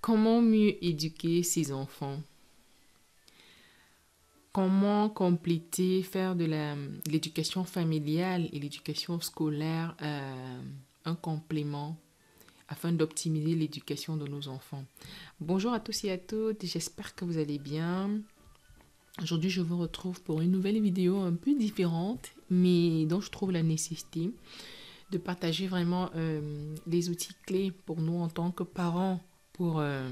Comment mieux éduquer ses enfants Comment compléter, faire de l'éducation familiale et l'éducation scolaire euh, un complément afin d'optimiser l'éducation de nos enfants. Bonjour à tous et à toutes, j'espère que vous allez bien. Aujourd'hui, je vous retrouve pour une nouvelle vidéo un peu différente, mais dont je trouve la nécessité de partager vraiment euh, les outils clés pour nous en tant que parents pour euh,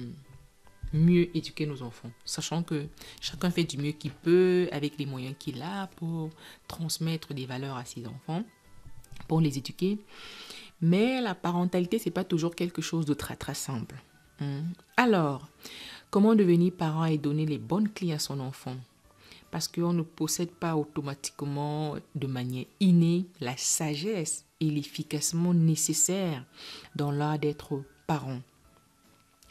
mieux éduquer nos enfants, sachant que chacun fait du mieux qu'il peut avec les moyens qu'il a pour transmettre des valeurs à ses enfants, pour les éduquer. Mais la parentalité, c'est pas toujours quelque chose de très très simple. Hmm. Alors, comment devenir parent et donner les bonnes clés à son enfant Parce qu'on ne possède pas automatiquement, de manière innée, la sagesse est l'efficacement nécessaire dans l'art d'être parent.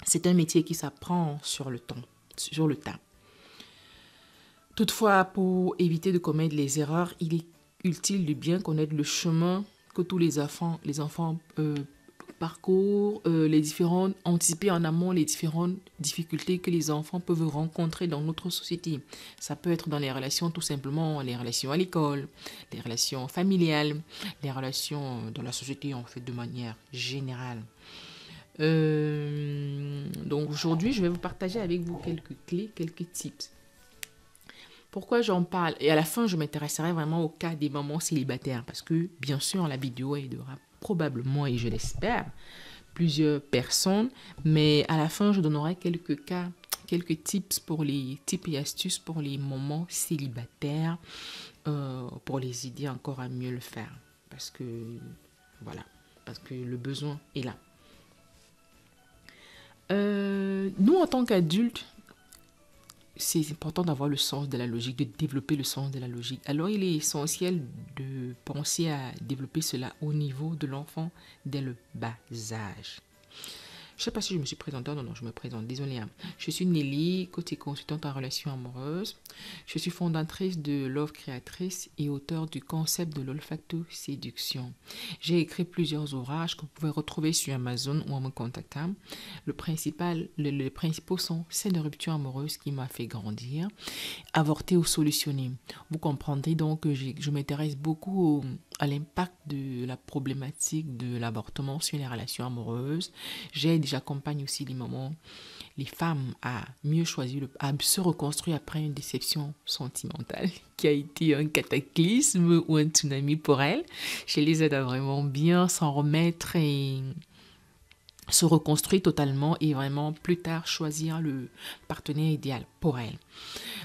C'est un métier qui s'apprend sur le temps, sur le temps. Toutefois, pour éviter de commettre les erreurs, il est utile de bien connaître le chemin que tous les enfants, les enfants euh, parcours, euh, les différentes, anticiper en amont les différentes difficultés que les enfants peuvent rencontrer dans notre société. Ça peut être dans les relations tout simplement, les relations à l'école, les relations familiales, les relations dans la société en fait de manière générale. Euh, donc aujourd'hui, je vais vous partager avec vous quelques clés, quelques tips. Pourquoi j'en parle Et à la fin, je m'intéresserai vraiment au cas des mamans célibataires parce que, bien sûr, la vidéo de rap probablement, et je l'espère, plusieurs personnes. Mais à la fin, je donnerai quelques cas, quelques tips pour les tips et astuces pour les moments célibataires, euh, pour les aider encore à mieux le faire. Parce que voilà, parce que le besoin est là. Euh, nous, en tant qu'adultes, c'est important d'avoir le sens de la logique, de développer le sens de la logique. Alors il est essentiel de penser à développer cela au niveau de l'enfant dès le bas âge. Je ne sais pas si je me suis présentée. Non, non, je me présente. Désolée. Hein. Je suis Nelly, côté consultante en relations amoureuses. Je suis fondatrice de Love Créatrice et auteur du concept de l'olfacto-séduction. J'ai écrit plusieurs ouvrages que vous pouvez retrouver sur Amazon ou en me contactant. Le principal, les principaux sont celle de rupture amoureuse qui m'a fait grandir, avorter ou solutionner. Vous comprendrez donc que je m'intéresse beaucoup à l'impact de la problématique de l'avortement sur les relations amoureuses. J'ai j'accompagne aussi les mamans, les femmes à mieux choisir, à se reconstruire après une déception sentimentale qui a été un cataclysme ou un tsunami pour elles. Je les aide à vraiment bien s'en remettre et se reconstruire totalement et vraiment plus tard choisir le partenaire idéal pour elles.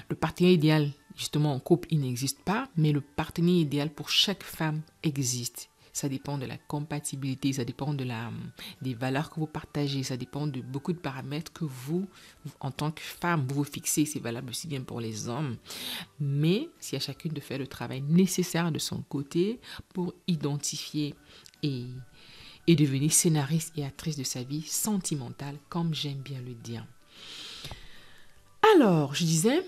Le partenaire idéal, justement, en couple, il n'existe pas, mais le partenaire idéal pour chaque femme existe ça dépend de la compatibilité, ça dépend de la, hum, des valeurs que vous partagez, ça dépend de beaucoup de paramètres que vous, en tant que femme, vous vous fixez. C'est valable aussi bien pour les hommes. Mais si à chacune de faire le travail nécessaire de son côté pour identifier et, et devenir scénariste et actrice de sa vie sentimentale, comme j'aime bien le dire. Alors, je disais,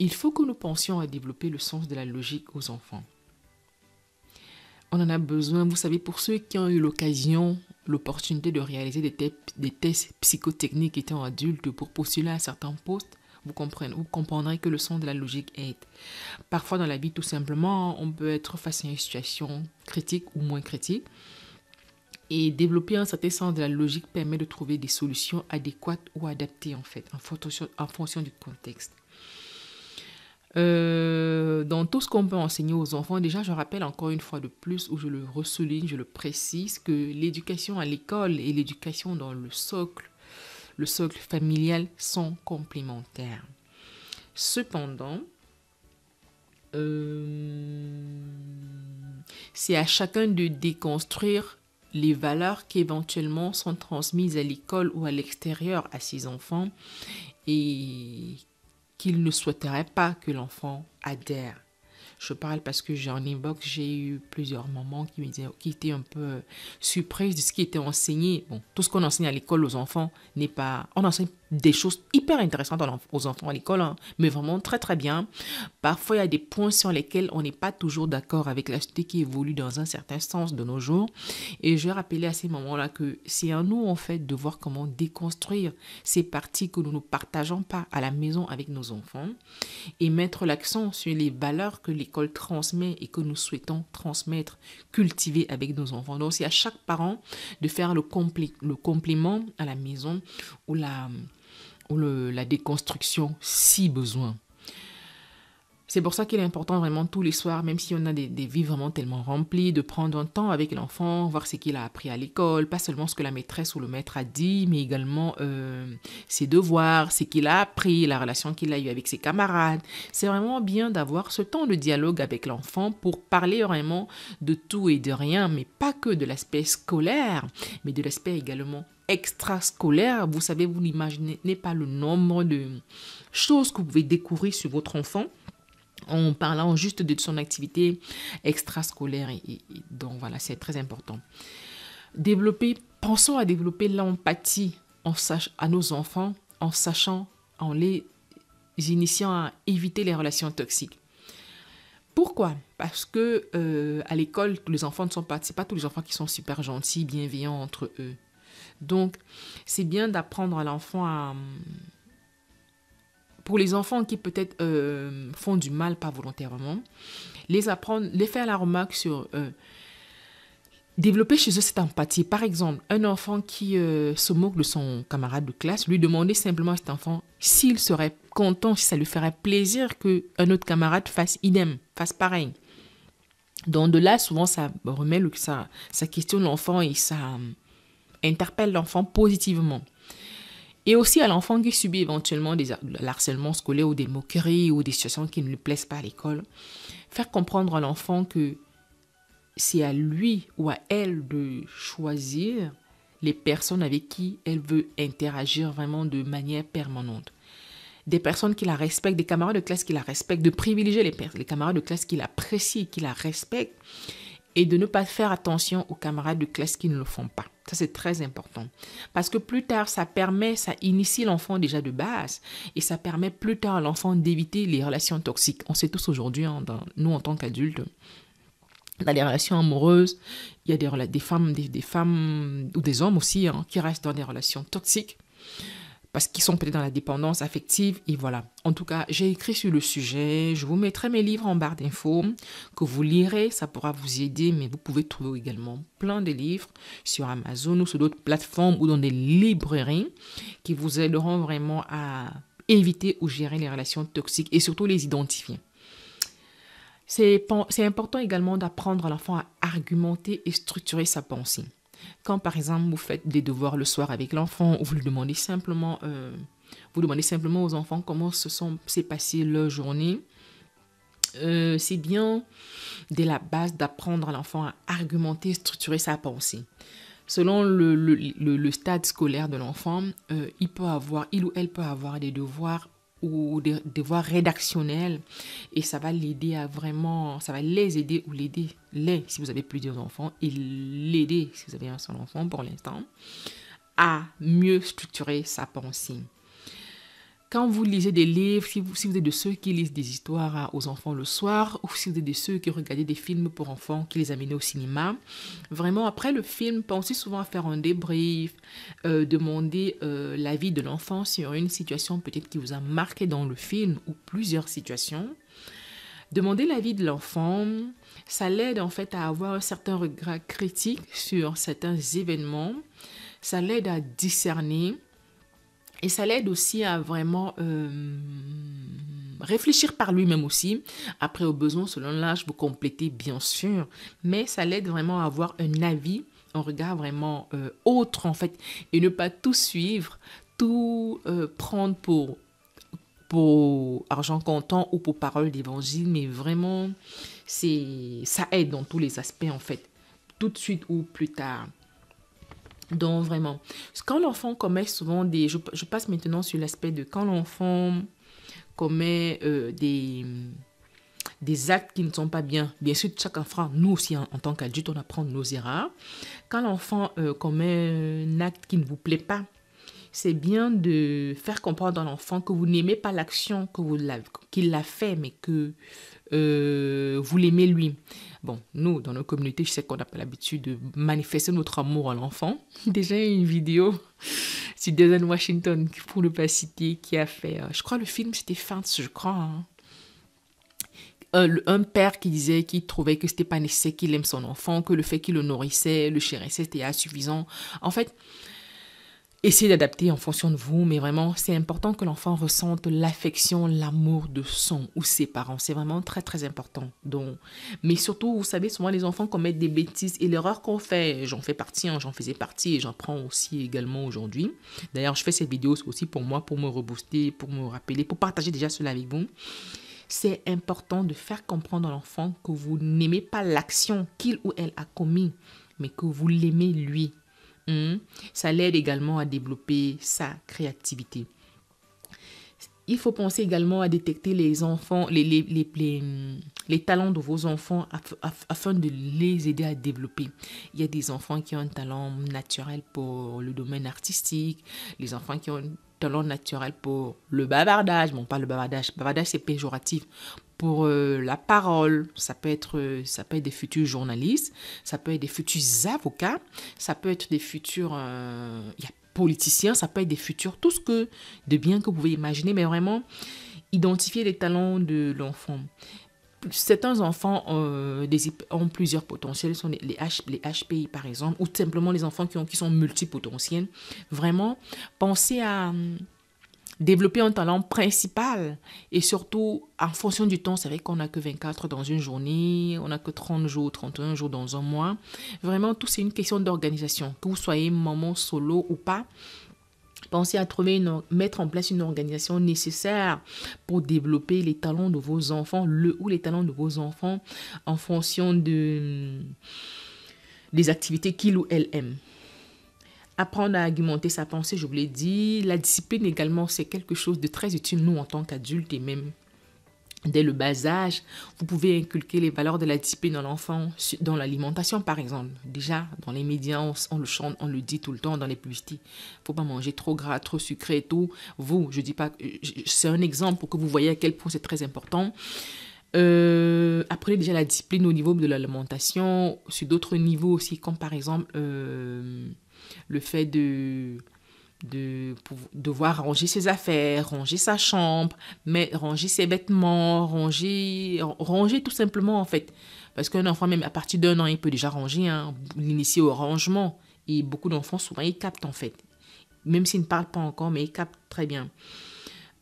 il faut que nous pensions à développer le sens de la logique aux enfants. On en a besoin, vous savez, pour ceux qui ont eu l'occasion, l'opportunité de réaliser des, tests psychotechniques étant adultes pour postuler à certains postes, vous, comprenez, vous comprendrez que le son de la logique aide. Parfois dans la vie, tout simplement, on peut être face à une situation critique ou moins critique. Et développer un certain sens de la logique permet de trouver des solutions adéquates ou adaptées en fait, en fonction du contexte. Euh, dans tout ce qu'on peut enseigner aux enfants, déjà, je rappelle encore une fois de plus, où je le ressouligne, je le précise, que l'éducation à l'école et l'éducation dans le socle, le socle familial, sont complémentaires. Cependant, euh, c'est à chacun de déconstruire les valeurs qui éventuellement sont transmises à l'école ou à l'extérieur à ses enfants et qu'il ne souhaiterait pas que l'enfant adhère je parle parce que j'en inbox, j'ai eu plusieurs moments qui, me qui étaient un peu surprises de ce qui était enseigné. Bon, tout ce qu'on enseigne à l'école aux enfants n'est pas... On enseigne des choses hyper intéressantes aux enfants à l'école, hein, mais vraiment très très bien. Parfois, il y a des points sur lesquels on n'est pas toujours d'accord avec la société qui évolue dans un certain sens de nos jours. Et je rappelais à ces moments-là que c'est à nous en fait de voir comment déconstruire ces parties que nous ne partageons pas à la maison avec nos enfants et mettre l'accent sur les valeurs que l'école transmet et que nous souhaitons transmettre, cultiver avec nos enfants. Donc c'est à chaque parent de faire le, compli le compliment à la maison ou la, ou le, la déconstruction si besoin. C'est pour ça qu'il est important vraiment tous les soirs, même si on a des, vies vraiment tellement remplies, de prendre un temps avec l'enfant, voir ce qu'il a appris à l'école, pas seulement ce que la maîtresse ou le maître a dit, mais également euh, ses devoirs, ce qu'il a appris, la relation qu'il a eue avec ses camarades. C'est vraiment bien d'avoir ce temps de dialogue avec l'enfant pour parler vraiment de tout et de rien, mais pas que de l'aspect scolaire, mais de l'aspect également extrascolaire. Vous savez, vous n'imaginez pas le nombre de choses que vous pouvez découvrir sur votre enfant en parlant juste de son activité extrascolaire. Et, donc voilà, c'est très important. Développer, pensons à développer l'empathie en à nos enfants en sachant, en les initiant à éviter les relations toxiques. Pourquoi Parce que euh, à l'école, les enfants ne sont pas, c'est pas tous les enfants qui sont super gentils, bienveillants entre eux. Donc, c'est bien d'apprendre à l'enfant à, hum, pour les enfants qui peut-être euh, font du mal pas volontairement, les apprendre, les faire la remarque sur euh, développer chez eux cette empathie. Par exemple, un enfant qui euh, se moque de son camarade de classe, lui demander simplement à cet enfant s'il serait content, si ça lui ferait plaisir que un autre camarade fasse idem, fasse pareil. Donc de là, souvent, ça remet le, ça, ça questionne l'enfant et ça interpelle l'enfant positivement et aussi à l'enfant qui subit éventuellement des harcèlements scolaires ou des moqueries ou des situations qui ne lui plaisent pas à l'école, faire comprendre à l'enfant que c'est à lui ou à elle de choisir les personnes avec qui elle veut interagir vraiment de manière permanente. Des personnes qui la respectent, des camarades de classe qui la respectent, de privilégier les, les camarades de classe qui l'apprécient, qui la respectent, et de ne pas faire attention aux camarades de classe qui ne le font pas. Ça, c'est très important. Parce que plus tard, ça permet, ça initie l'enfant déjà de base et ça permet plus tard à l'enfant d'éviter les relations toxiques. On sait tous aujourd'hui, hein, nous en tant qu'adultes, dans les relations amoureuses, il y a des, des femmes, des, femmes ou des hommes aussi hein, qui restent dans des relations toxiques parce qu'ils sont peut-être dans la dépendance affective et voilà. En tout cas, j'ai écrit sur le sujet, je vous mettrai mes livres en barre d'infos que vous lirez, ça pourra vous aider, mais vous pouvez trouver également plein de livres sur Amazon ou sur d'autres plateformes ou dans des librairies qui vous aideront vraiment à éviter ou gérer les relations toxiques et surtout les identifier. C'est important également d'apprendre à l'enfant à argumenter et structurer sa pensée. Quand par exemple vous faites des devoirs le soir avec l'enfant ou vous lui demandez simplement, euh, vous demandez simplement aux enfants comment se sont s'est leur journée. Euh, c'est bien dès la base d'apprendre à l'enfant à argumenter, structurer sa pensée. Selon le, stade scolaire de l'enfant, euh, il peut avoir, il ou elle peut avoir des devoirs ou des devoirs rédactionnels et ça va l'aider à vraiment, ça va les aider ou l'aider, les si vous avez plusieurs enfants et l'aider si vous avez un seul enfant pour l'instant à mieux structurer sa pensée quand vous lisez des livres, si vous, si vous, êtes de ceux qui lisent des histoires aux enfants le soir, ou si vous êtes de ceux qui regardez des films pour enfants, qui les amenez au cinéma, vraiment, après le film, pensez souvent à faire un débrief, demandez euh, demander euh, l'avis de l'enfant sur une situation peut-être qui vous a marqué dans le film ou plusieurs situations. Demander l'avis de l'enfant, ça l'aide en fait à avoir un certain regard critique sur certains événements, ça l'aide à discerner et ça l'aide aussi à vraiment euh, réfléchir par lui-même aussi. Après, au besoin, selon l'âge, vous complétez bien sûr. Mais ça l'aide vraiment à avoir un avis, un regard vraiment euh, autre en fait. Et ne pas tout suivre, tout euh, prendre pour, pour argent comptant ou pour parole d'évangile. Mais vraiment, c'est ça aide dans tous les aspects en fait. Tout de suite ou plus tard. Donc vraiment, quand l'enfant commet souvent des... Je, passe maintenant sur l'aspect de quand l'enfant commet euh, des, des actes qui ne sont pas bien. Bien sûr, chaque enfant, nous aussi en, tant qu'adulte, on apprend nos erreurs. Quand l'enfant euh, commet un acte qui ne vous plaît pas, c'est bien de faire comprendre à l'enfant que vous n'aimez pas l'action que vous qu'il l'a fait, mais que euh, vous l'aimez lui. Bon, nous, dans nos communautés, je sais qu'on n'a pas l'habitude de manifester notre amour à l'enfant. Déjà, une vidéo sur Denzel Washington, pour ne pas citer, qui a fait, euh, je crois, le film, c'était Fence, je crois. Hein. Euh, un, père qui disait qu'il trouvait que c'était pas nécessaire qu'il aime son enfant, que le fait qu'il le nourrissait, le chérissait, c'était insuffisant. En fait, Essayez d'adapter en fonction de vous, mais vraiment, c'est important que l'enfant ressente l'affection, l'amour de son ou ses parents. C'est vraiment très, très important. Donc, mais surtout, vous savez, souvent les enfants commettent des bêtises et l'erreur qu'on fait, j'en fais partie, hein, j'en faisais partie et j'en prends aussi également aujourd'hui. D'ailleurs, je fais cette vidéo aussi pour moi, pour me rebooster, pour me rappeler, pour partager déjà cela avec vous c'est important de faire comprendre à l'enfant que vous n'aimez pas l'action qu'il ou elle a commis, mais que vous l'aimez lui. Hein? Ça l'aide également à développer sa créativité. Il faut penser également à détecter les enfants, les, talents de vos enfants afin de les aider à développer. Il y a des enfants qui ont un talent naturel pour le domaine artistique, les enfants qui ont un talent naturel pour le bavardage. Bon, pas le bavardage, bavardage c'est péjoratif pour euh, la parole. Ça peut, être, euh, ça peut être des futurs journalistes, ça peut être des futurs avocats, ça peut être des futurs euh, politiciens, ça peut être des futurs, tout ce que de bien que vous pouvez imaginer, mais vraiment identifier les talents de l'enfant. Certains enfants des, ont plusieurs potentiels, sont les, H, les, HPI par exemple, ou simplement les enfants qui, qui sont multipotentiels. Vraiment, pensez à développer un talent principal. Et surtout, en fonction du temps, c'est vrai qu'on n'a que 24 dans une journée, on n'a que 30 jours, 31 jours dans un mois. Vraiment, tout c'est une question d'organisation. Que vous soyez maman solo ou pas, Pensez à trouver mettre en place une organisation nécessaire pour développer les talents de vos enfants, le ou les talents de vos enfants en fonction des activités qu'ils ou elles aiment apprendre à argumenter sa pensée, je vous l'ai dit. La discipline également, c'est quelque chose de très utile, nous, en tant qu'adultes et même dès le bas âge. Vous pouvez inculquer les valeurs de la discipline dans l'enfant, dans l'alimentation, par exemple. Déjà, dans les médias, on, le chante, on le dit tout le temps dans les publicités. Il ne faut pas manger trop gras, trop sucré et tout. Vous, je ne dis pas... C'est un exemple pour que vous voyez à quel point c'est très important. Euh, apprenez déjà la discipline au niveau de l'alimentation, sur d'autres niveaux aussi, comme par exemple... Euh, le fait de de devoir ranger ses affaires, ranger sa chambre, mais ranger ses vêtements, ranger, ranger tout simplement en fait. Parce qu'un enfant, même à partir d'un an, il peut déjà ranger, hein, l'initier au rangement. Et beaucoup d'enfants, souvent, ils captent en fait. Même s'ils ne parlent pas encore, mais ils captent très bien.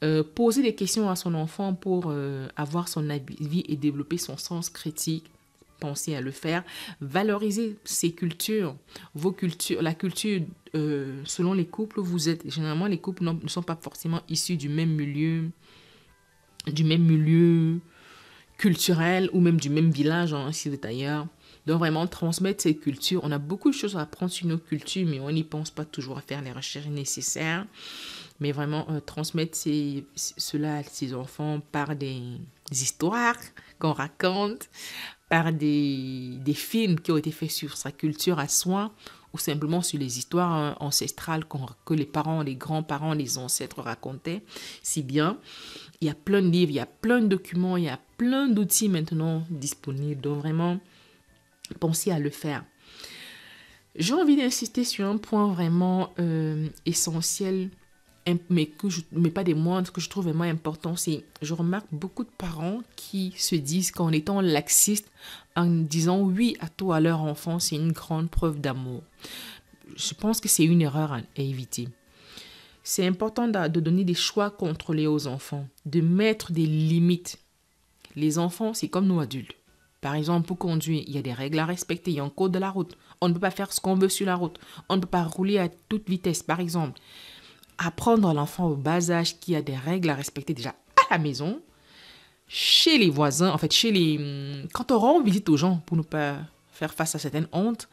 Euh, poser des questions à son enfant pour euh, avoir son avis et développer son sens critique penser à le faire. valoriser ces cultures, vos cultures, la culture euh, selon les couples vous êtes. Généralement, les couples ne sont pas forcément issus du même milieu, du même milieu culturel ou même du même village, hein, si vous êtes ailleurs. Donc vraiment transmettre ces cultures. On a beaucoup de choses à apprendre sur nos cultures, mais on n'y pense pas toujours à faire les recherches nécessaires. Mais vraiment euh, transmettre cela à ses enfants par des histoires qu'on raconte, par des, films qui ont été faits sur sa culture à soi ou simplement sur les histoires hein, ancestrales que les parents, les grands-parents, les ancêtres racontaient, si bien il y a plein de livres, il y a plein de documents, il y a plein d'outils maintenant disponibles. Donc vraiment, pensez à le faire. J'ai envie d'insister sur un point vraiment euh, essentiel mais, que mais pas des moindres, que je trouve vraiment important, c'est je remarque beaucoup de parents qui se disent qu'en étant laxiste, en disant oui à tout à leur enfant, c'est une grande preuve d'amour. Je pense que c'est une erreur à, éviter. C'est important de, de donner des choix contrôlés aux enfants, de mettre des limites. Les enfants, c'est comme nous adultes. Par exemple, pour conduire, il y a des règles à respecter, il y a un code de la route. On ne peut pas faire ce qu'on veut sur la route. On ne peut pas rouler à toute vitesse, par exemple apprendre l'enfant au bas âge qui a des règles à respecter déjà à la maison, chez les voisins, en fait, chez les... Hum, quand on rend visite aux gens pour ne pas faire face à certaines hontes,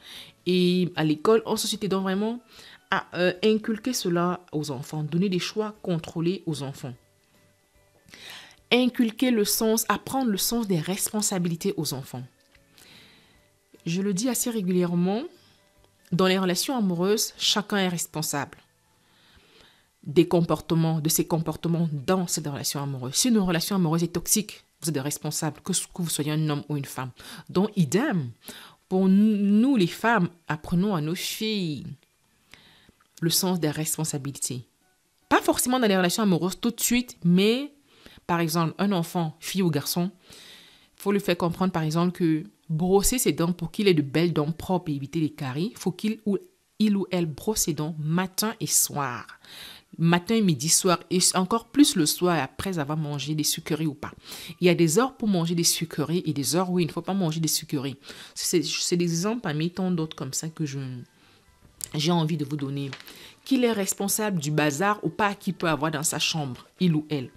et à l'école, en société, donc vraiment à euh, inculquer cela aux enfants, donner des choix contrôlés aux enfants. Inculquer le sens, apprendre le sens des responsabilités aux enfants. Je le dis assez régulièrement, dans les relations amoureuses, chacun est responsable des comportements, de ces comportements dans cette relation amoureuse. Si une relation amoureuse est toxique, vous êtes responsable, que, que vous soyez un homme ou une femme. Donc, idem, pour nous les femmes, apprenons à nos filles le sens des responsabilités. Pas forcément dans les relations amoureuses tout de suite, mais par exemple, un enfant, fille ou garçon, faut lui faire comprendre par exemple que brosser ses dents pour qu'il ait de belles dents propres et éviter les caries, faut qu'il ou il ou elle brosse ses dents matin et soir matin, midi, soir, et encore plus le soir après avoir mangé des sucreries ou pas. Il y a des heures pour manger des sucreries et des heures où il ne faut pas manger des sucreries. C'est des exemples parmi tant d'autres comme ça que je j'ai envie de vous donner. Qu'il est responsable du bazar ou pas qu'il peut avoir dans sa chambre, il ou elle.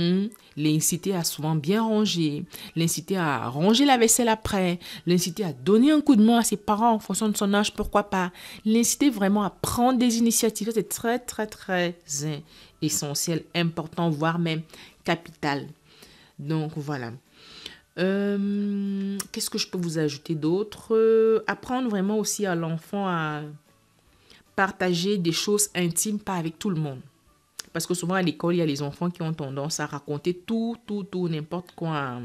Hum. L'inciter à souvent bien ranger, l'inciter à ranger la vaisselle après, l'inciter à donner un coup de main à ses parents en fonction de son âge, pourquoi pas. L'inciter vraiment à prendre des initiatives, c'est très, très, très essentiel, important, voire même capital. Donc voilà. Hum, qu'est-ce que je peux vous ajouter d'autre Apprendre vraiment aussi à l'enfant à partager des choses intimes, pas avec tout le monde. Parce que souvent à l'école, il y a les enfants qui ont tendance à raconter tout, tout, tout, n'importe quoi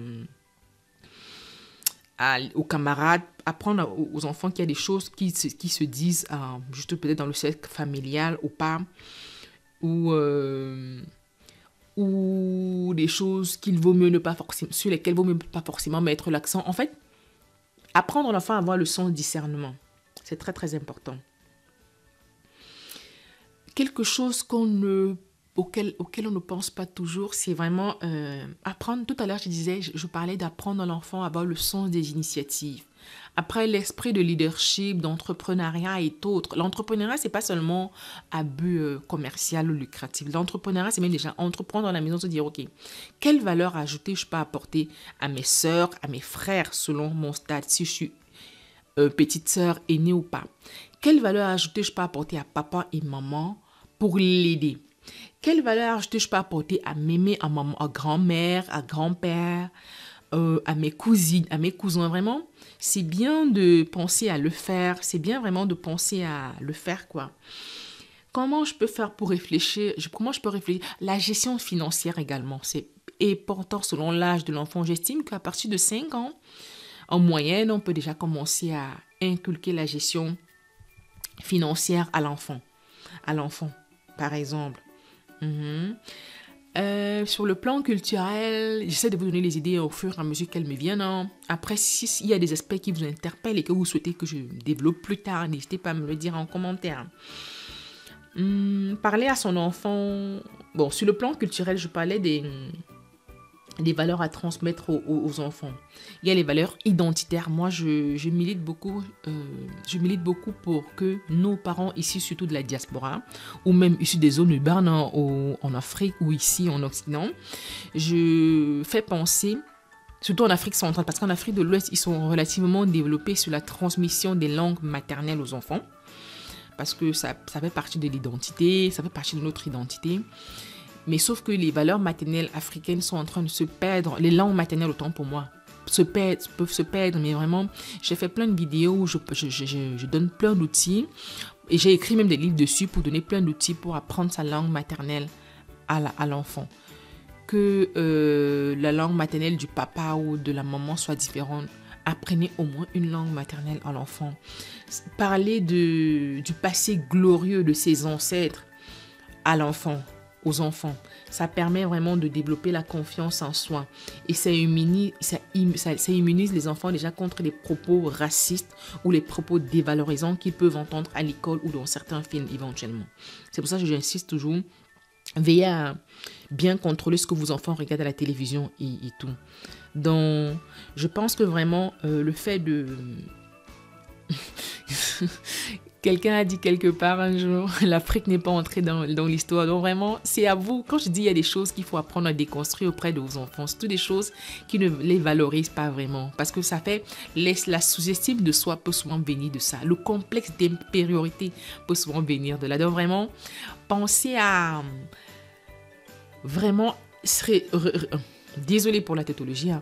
euh, aux camarades, apprendre aux enfants qu'il y a des choses qui, se disent euh, juste peut-être dans le cercle familial ou pas, ou, euh, ou des choses qu'il vaut mieux ne pas forcément, sur lesquelles il vaut mieux pas forcément mettre l'accent. En fait, apprendre l'enfant à avoir le sens discernement, c'est très très important quelque chose qu'on ne auquel, auquel on ne pense pas toujours, c'est vraiment euh, apprendre. Tout à l'heure, je disais, je, parlais d'apprendre à l'enfant à avoir le sens des initiatives. Après, l'esprit de leadership, d'entrepreneuriat et autres. L'entrepreneuriat, c'est pas seulement abus but euh, commercial ou lucratif. L'entrepreneuriat, c'est même déjà entreprendre dans la maison, se dire, OK, quelle valeur ajoutée je peux apporter à mes soeurs, à mes frères, selon mon stade, si je suis euh, petite soeur aînée ou pas. Quelle valeur ajoutée je peux apporter à papa et maman pour l'aider quelle valeur je peux apporter à mémé, à maman, à grand-mère, à grand-père, euh, à mes cousines, à mes cousins, vraiment. C'est bien de penser à le faire, c'est bien vraiment de penser à le faire, quoi. Comment je peux faire pour réfléchir Comment je peux réfléchir La gestion financière également, c'est important selon l'âge de l'enfant. J'estime qu'à partir de 5 ans, en moyenne, on peut déjà commencer à inculquer la gestion financière à l'enfant. À l'enfant, par exemple. Mhm. Euh, sur le plan culturel, j'essaie de vous donner les idées au fur et à mesure qu'elles me viennent. Hein. Après, s'il y a des aspects qui vous interpellent et que vous souhaitez que je développe plus tard, n'hésitez pas à me le dire en commentaire. Hmm, parler à son enfant. Bon, sur le plan culturel, je parlais des, des valeurs à transmettre aux, enfants. Il y a les valeurs identitaires. Moi, je, milite beaucoup, euh, je milite beaucoup pour que nos parents ici, surtout de la diaspora, ou même issus des zones urbaines hein, en, Afrique ou ici en Occident, je fais penser surtout en Afrique centrale, parce qu'en Afrique de l'Ouest, ils sont relativement développés sur la transmission des langues maternelles aux enfants, parce que ça, ça fait partie de l'identité, ça fait partie de notre identité. Mais sauf que les valeurs maternelles africaines sont en train de se perdre, les langues maternelles autant pour moi se peuvent se perdre, mais vraiment, j'ai fait plein de vidéos où je, je, donne plein d'outils et j'ai écrit même des livres dessus pour donner plein d'outils pour apprendre sa langue maternelle à l'enfant. que euh, la langue maternelle du papa ou de la maman soit différente apprenez au moins une langue maternelle à l'enfant. Parlez de, du passé glorieux de ses ancêtres à l'enfant enfants. Ça permet vraiment de développer la confiance en soi. Et ça immunise, hum, immunise les enfants déjà contre les propos racistes ou les propos dévalorisants qu'ils peuvent entendre à l'école ou dans certains films éventuellement. C'est pour ça que j'insiste toujours Veillez à bien contrôler ce que vos enfants regardent à la télévision et, tout. Donc, je pense que vraiment, euh, le fait de... Quelqu'un a dit quelque part un jour, l'Afrique n'est pas entrée dans, l'histoire. Donc vraiment, c'est à vous. Quand je dis il y a des choses qu'il faut apprendre à déconstruire auprès de vos enfants, toutes des choses qui ne les valorisent pas vraiment. Parce que ça fait, la sous-estime de soi peut souvent venir de ça. Le complexe d'impériorité peut souvent venir de là. Donc vraiment, pensez à vraiment... Euh, désolé pour la tautologie, hein,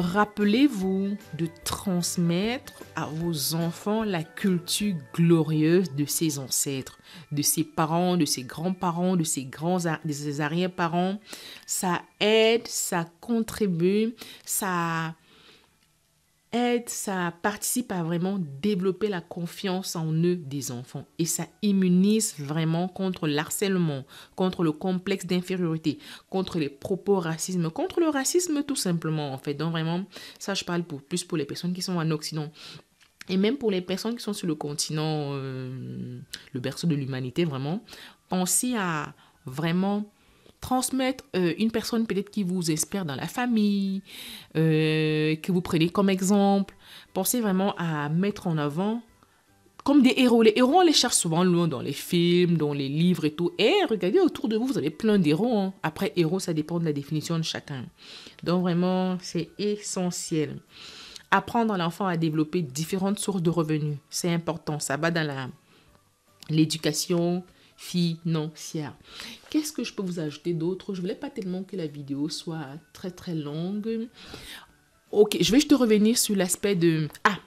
Rappelez-vous de transmettre à vos enfants la culture glorieuse de ses ancêtres, de ses parents, de ses grands-parents, de ses grands de arrière-parents. Ça aide, ça contribue, ça aide, ça participe à vraiment développer la confiance en eux des enfants et ça immunise vraiment contre l'harcèlement, contre le complexe d'infériorité, contre les propos racisme, contre le racisme tout simplement en fait. Donc vraiment, ça je parle pour, plus pour les personnes qui sont en Occident. Et même pour les personnes qui sont sur le continent, euh, le berceau de l'humanité, vraiment, pensez à vraiment transmettre euh, une personne peut-être qui vous espère dans la famille, euh, que vous prenez comme exemple. Pensez vraiment à mettre en avant comme des héros. Les héros, on les cherche souvent loin dans les films, dans les livres et tout. Et regardez autour de vous, vous avez plein d'héros. Hein. Après, héros, ça dépend de la définition de chacun. Donc vraiment, c'est essentiel. Apprendre à l'enfant à développer différentes sources de revenus, c'est important. Ça va dans l'éducation, financière. Qu'est-ce que je peux vous ajouter d'autre Je voulais pas tellement que la vidéo soit très très longue. Ok, je vais juste revenir sur l'aspect de... Ah,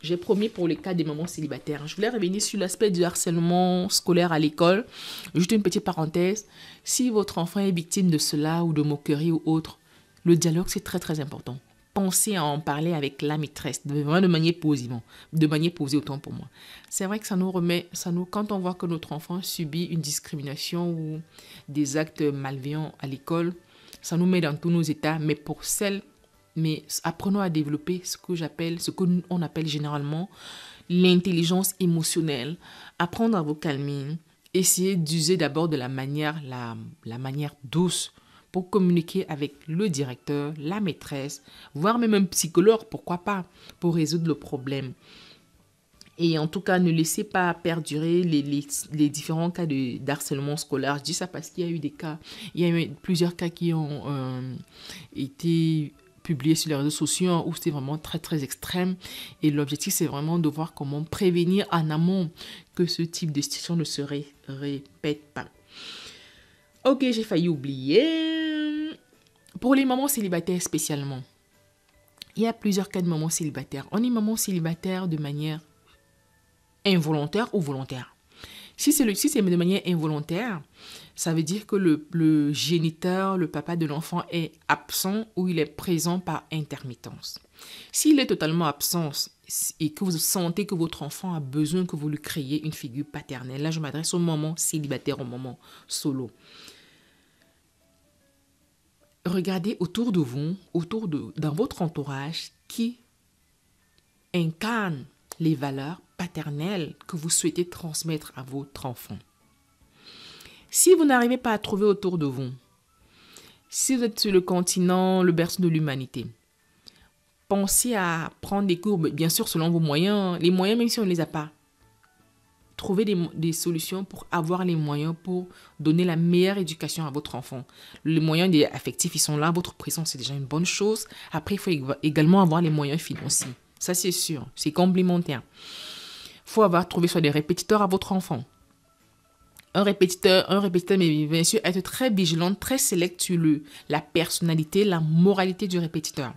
j'ai promis pour les cas des mamans célibataires. Je voulais revenir sur l'aspect du harcèlement scolaire à l'école. Juste une petite parenthèse. Si votre enfant est victime de cela ou de moquerie ou autre, le dialogue, c'est très très important penser à en parler avec la maîtresse, de, de manière positive, de manière posée autant pour moi. C'est vrai que ça nous remet, ça nous, quand on voit que notre enfant subit une discrimination ou des actes malveillants à l'école, ça nous met dans tous nos états, mais pour celle, mais apprenons à développer ce que j'appelle, ce qu'on appelle généralement l'intelligence émotionnelle, apprendre à vous calmer, essayer d'user d'abord de la manière, la manière douce pour communiquer avec le directeur, la maîtresse, voire même un psychologue, pourquoi pas, pour résoudre le problème. Et en tout cas, ne laissez pas perdurer les, les, différents cas de d'harcèlement scolaire. Je dis ça parce qu'il y a eu des cas, il y a eu plusieurs cas qui ont euh, été publiés sur les réseaux sociaux où c'était vraiment très très extrême. Et l'objectif, c'est vraiment de voir comment prévenir en amont que ce type de situation ne se répète pas. Ok, j'ai failli oublier. Pour les mamans célibataires spécialement, il y a plusieurs cas de mamans célibataires. On est maman célibataire de manière involontaire ou volontaire. Si c'est si de manière involontaire, ça veut dire que le, géniteur, le papa de l'enfant est absent ou il est présent par intermittence. S'il est totalement absent et que vous sentez que votre enfant a besoin que vous lui créez une figure paternelle, là je m'adresse au moment célibataire, au moment solo. Regardez autour de vous, autour de, dans votre entourage, qui incarne les valeurs paternelles que vous souhaitez transmettre à votre enfant. Si vous n'arrivez pas à trouver autour de vous, si vous êtes sur le continent, le berceau de l'humanité, pensez à prendre des cours, bien sûr selon vos moyens, les moyens même si on ne les a pas, trouver des, solutions pour avoir les moyens pour donner la meilleure éducation à votre enfant. Les moyens des affectifs, ils sont là, votre présence, c'est déjà une bonne chose. Après, il faut également avoir les moyens financiers. Ça, c'est sûr, c'est complémentaire. Il faut avoir trouvé soit des répétiteurs à votre enfant. Un répétiteur, un répétiteur, mais bien sûr, être très vigilant, très sélectueux, la personnalité, la moralité du répétiteur.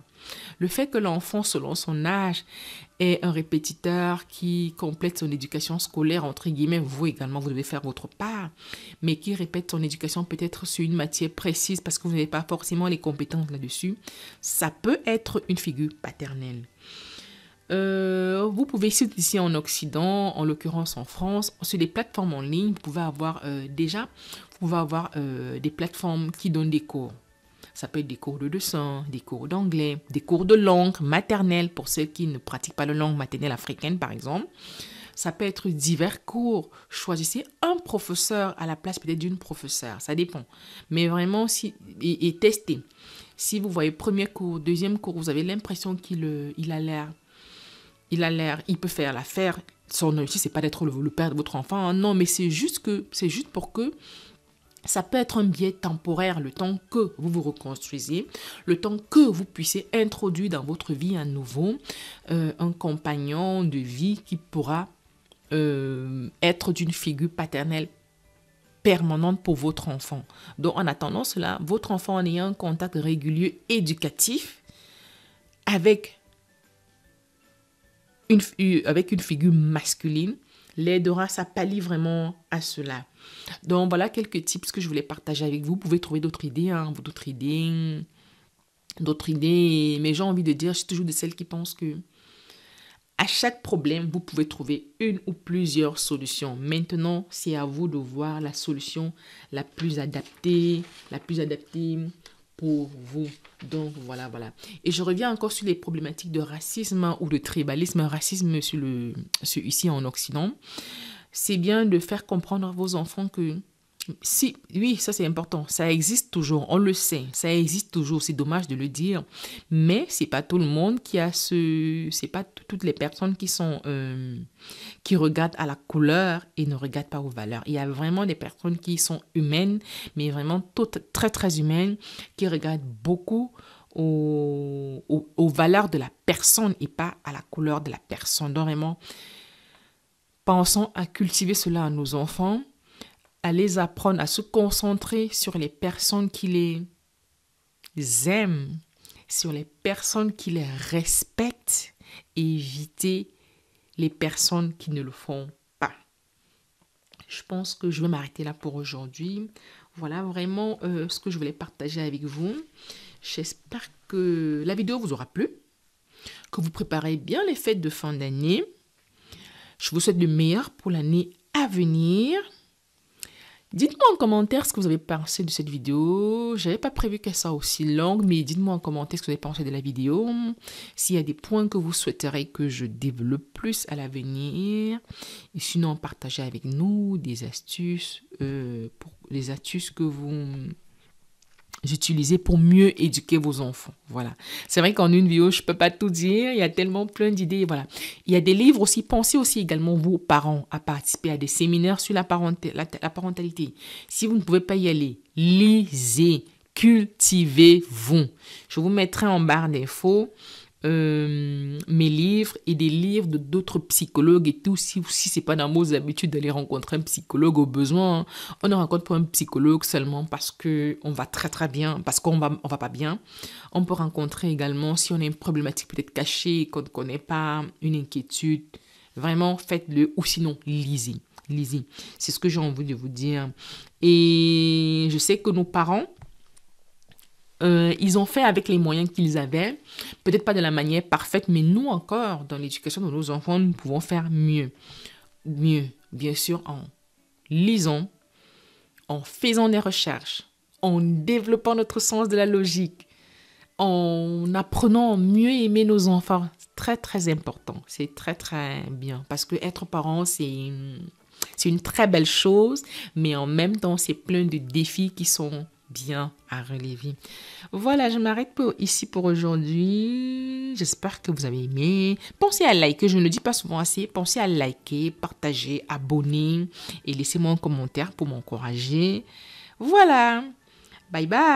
Le fait que l'enfant, selon son âge, est un répétiteur qui complète son éducation scolaire, entre guillemets, vous également, vous devez faire votre part, mais qui répète son éducation peut-être sur une matière précise parce que vous n'avez pas forcément les compétences là-dessus, ça peut être une figure paternelle. Euh, vous pouvez, ici en Occident, en l'occurrence en France, sur des plateformes en ligne, vous pouvez avoir euh, déjà, vous pouvez avoir euh, des plateformes qui donnent des cours. Ça peut être des cours de dessin, des cours d'anglais, des cours de langue maternelle pour ceux qui ne pratiquent pas la langue maternelle africaine, par exemple. Ça peut être divers cours. Choisissez un professeur à la place peut-être d'une professeure. Ça dépend. Mais vraiment, si, et, testez. Si vous voyez premier cours, deuxième cours, vous avez l'impression qu'il euh, a l'air il a l'air, il peut faire l'affaire. Son objectif, c'est pas d'être le, père de votre enfant. Hein, non, mais c'est juste que, c'est juste pour que ça peut être un biais temporaire, le temps que vous vous reconstruisez, le temps que vous puissiez introduire dans votre vie à nouveau euh, un compagnon de vie qui pourra euh, être d'une figure paternelle permanente pour votre enfant. Donc en attendant cela, votre enfant en ayant un contact régulier éducatif avec une, euh, avec une figure masculine, l'aidera, ça pallie vraiment à cela. Donc voilà quelques tips que je voulais partager avec vous. Vous pouvez trouver d'autres idées, hein, d'autres idées, d'autres idées. Mais j'ai envie de dire, je suis toujours de celles qui pensent que à chaque problème, vous pouvez trouver une ou plusieurs solutions. Maintenant, c'est à vous de voir la solution la plus adaptée, la plus adaptée pour vous. Donc voilà, voilà. Et je reviens encore sur les problématiques de racisme ou de tribalisme, racisme sur le, ici en Occident. C'est bien de faire comprendre à vos enfants que si, oui, ça c'est important, ça existe toujours, on le sait, ça existe toujours, c'est dommage de le dire, mais c'est pas tout le monde qui a ce, c'est pas toutes les personnes qui sont, euh, qui regardent à la couleur et ne regardent pas aux valeurs. Il y a vraiment des personnes qui sont humaines, mais vraiment toutes, très très humaines, qui regardent beaucoup aux, aux valeurs de la personne et pas à la couleur de la personne. Donc vraiment, pensons à cultiver cela à nos enfants à les apprendre à se concentrer sur les personnes qui les aiment, sur les personnes qui les respectent et éviter les personnes qui ne le font pas. Je pense que je vais m'arrêter là pour aujourd'hui. Voilà vraiment euh, ce que je voulais partager avec vous. J'espère que la vidéo vous aura plu, que vous préparez bien les fêtes de fin d'année. Je vous souhaite le meilleur pour l'année à venir. Dites-moi en commentaire ce que vous avez pensé de cette vidéo. J'avais pas prévu qu'elle soit aussi longue, mais dites-moi en commentaire ce que vous avez pensé de la vidéo. S'il y a des points que vous souhaiterez que je développe plus à l'avenir. Et sinon, partagez avec nous des astuces, euh, pour, les astuces que vous utiliser pour mieux éduquer vos enfants. Voilà. C'est vrai qu'en une vidéo, je ne peux pas tout dire. Il y a tellement plein d'idées. Voilà. Il y a des livres aussi. Pensez aussi également, vos parents, à participer à des séminaires sur la, la parentalité. Si vous ne pouvez pas y aller, lisez, cultivez-vous. Je vous mettrai en barre d'infos euh, mes livres et des livres de d'autres psychologues et tout. Si, si ce n'est pas dans vos habitudes d'aller rencontrer un psychologue au besoin, hein, on ne rencontre pas un psychologue seulement parce qu'on va très très bien, parce qu'on va, on va pas bien. On peut rencontrer également si on a une problématique peut-être cachée, qu'on ne connaît pas, une inquiétude. Vraiment, faites-le ou sinon, lisez. Lisez. C'est ce que j'ai envie de vous dire. Et je sais que nos parents, euh, ils ont fait avec les moyens qu'ils avaient, peut-être pas de la manière parfaite, mais nous encore, dans l'éducation de nos enfants, nous pouvons faire mieux. Mieux, bien sûr, en lisant, en faisant des recherches, en développant notre sens de la logique, en apprenant à mieux aimer nos enfants. C'est très, très important. C'est très, très bien. Parce que être parent, c'est... C'est une très belle chose, mais en même temps, c'est plein de défis qui sont bien à relever. Voilà, je m'arrête ici pour aujourd'hui. J'espère que vous avez aimé. Pensez à liker, je ne le dis pas souvent assez. Pensez à liker, partager, abonner et laissez-moi un commentaire pour m'encourager. Voilà. Bye bye.